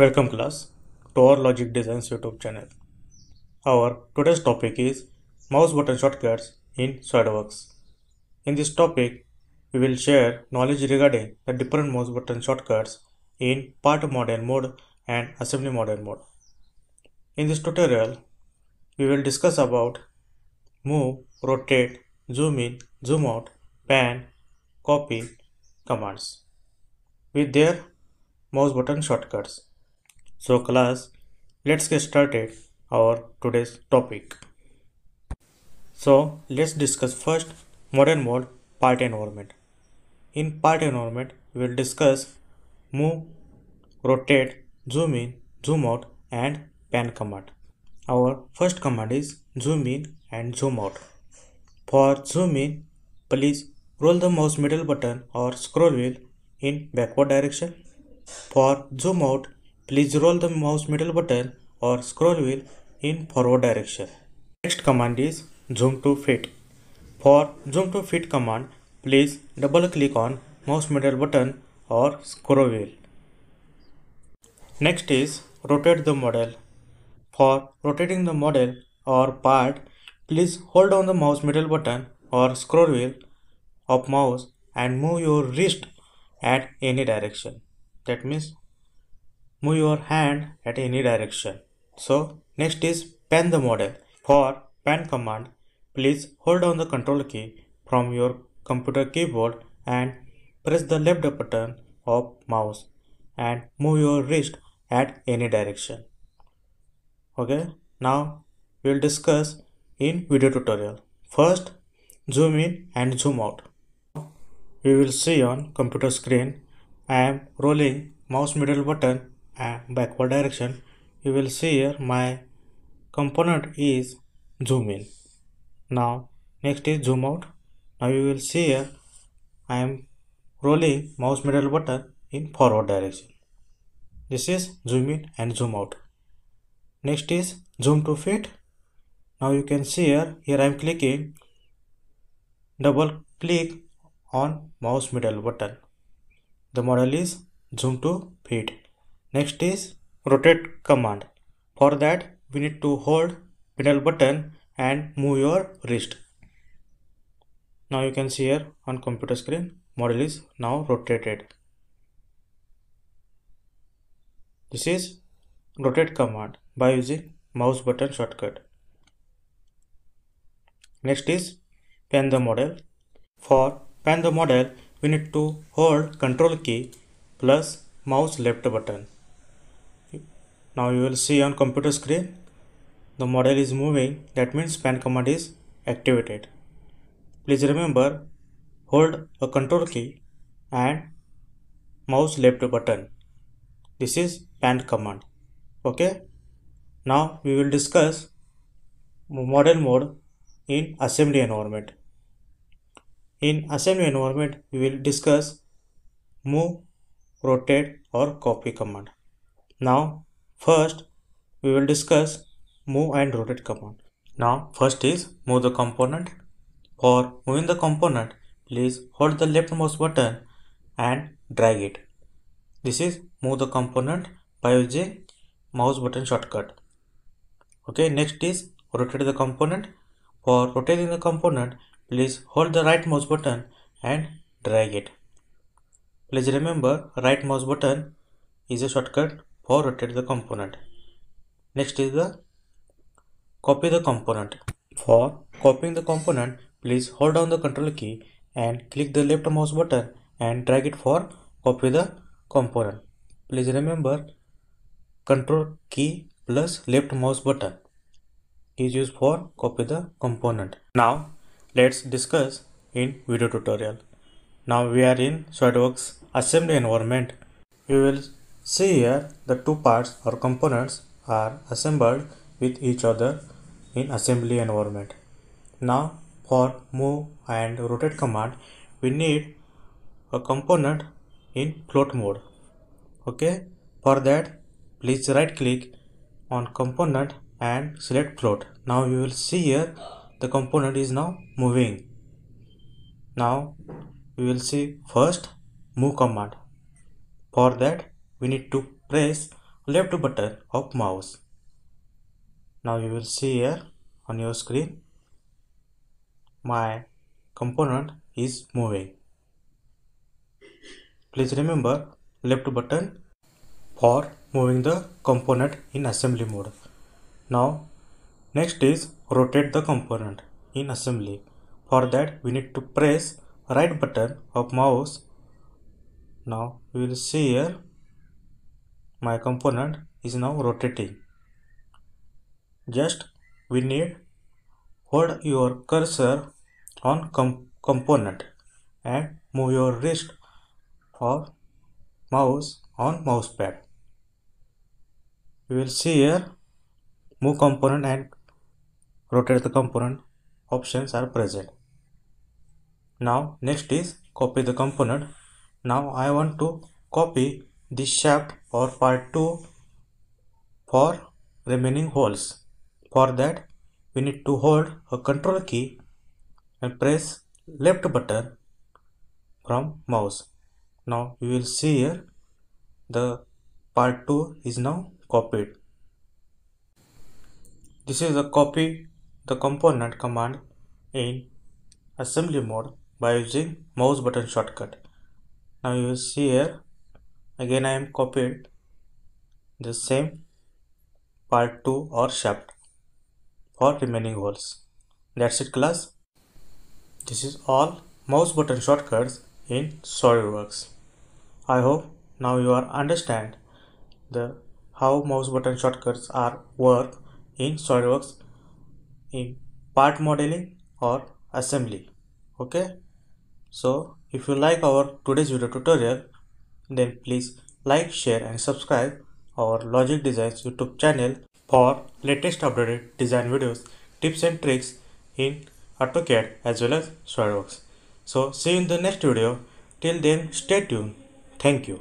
Welcome class to our Logic Designs YouTube channel. Our today's topic is mouse button shortcuts in SOLIDWORks. In this topic, we will share knowledge regarding the different mouse button shortcuts in part model mode and assembly model mode. In this tutorial, we will discuss about move, rotate, zoom in, zoom out, pan, copy commands with their mouse button shortcuts. So class, let's get started our today's topic. So let's discuss first modern world part environment. In part environment, we will discuss move, rotate, zoom in, zoom out and pan command. Our first command is zoom in and zoom out. For zoom in, please roll the mouse middle button or scroll wheel in backward direction. For zoom out, Please roll the mouse middle button or scroll wheel in forward direction. Next command is zoom to fit. For zoom to fit command, please double click on mouse middle button or scroll wheel. Next is rotate the model. For rotating the model or part, please hold down the mouse middle button or scroll wheel of mouse and move your wrist at any direction. That means move your hand at any direction. So next is pan the model. For pan command, please hold down the control key from your computer keyboard and press the left button of mouse and move your wrist at any direction. Okay, now we will discuss in video tutorial. First, zoom in and zoom out. We will see on computer screen, I am rolling mouse middle button backward direction you will see here my component is zoom in now next is zoom out now you will see here I am rolling mouse middle button in forward direction this is zoom in and zoom out next is zoom to fit now you can see here here I am clicking double click on mouse middle button the model is zoom to fit Next is rotate command. For that we need to hold pedal button and move your wrist. Now you can see here on computer screen model is now rotated. This is rotate command by using mouse button shortcut. Next is pan the model. For pan the model we need to hold control key plus mouse left button. Now you will see on computer screen the model is moving that means pan command is activated. Please remember hold a control key and mouse left button. This is pan command. Okay. Now we will discuss model mode in assembly environment. In assembly environment, we will discuss move, rotate or copy command. Now First, we will discuss move and rotate command. Now, first is move the component. For moving the component, please hold the left mouse button and drag it. This is move the component by using mouse button shortcut. Okay, next is rotate the component. For rotating the component, please hold the right mouse button and drag it. Please remember right mouse button is a shortcut or rotate the component. Next is the copy the component. For copying the component, please hold down the control key and click the left mouse button and drag it for copy the component. Please remember control key plus left mouse button is used for copy the component. Now let's discuss in video tutorial. Now we are in SOLIDWORKS assembly environment. We will See here the two parts or components are assembled with each other in assembly environment. Now for move and rotate command we need a component in float mode. Okay for that please right click on component and select float. Now you will see here the component is now moving. Now you will see first move command. For that we need to press left button of mouse now you will see here on your screen my component is moving please remember left button for moving the component in assembly mode now next is rotate the component in assembly for that we need to press right button of mouse now we will see here my component is now rotating just we need hold your cursor on com component and move your wrist or mouse on mousepad you will see here move component and rotate the component options are present now next is copy the component now i want to copy this shaft or part 2 for remaining holes for that we need to hold a control key and press left button from mouse now you will see here the part 2 is now copied this is a copy the component command in assembly mode by using mouse button shortcut now you will see here again I am copied the same part 2 or shaft for remaining holes. That's it class. This is all mouse button shortcuts in SolidWorks. I hope now you are understand the how mouse button shortcuts are work in SolidWorks in part modeling or assembly. Okay. So if you like our today's video tutorial, then please like, share and subscribe our Logic Designs YouTube channel for latest updated design videos, tips and tricks in AutoCAD as well as SOLIDWORKS. So see you in the next video. Till then stay tuned. Thank you.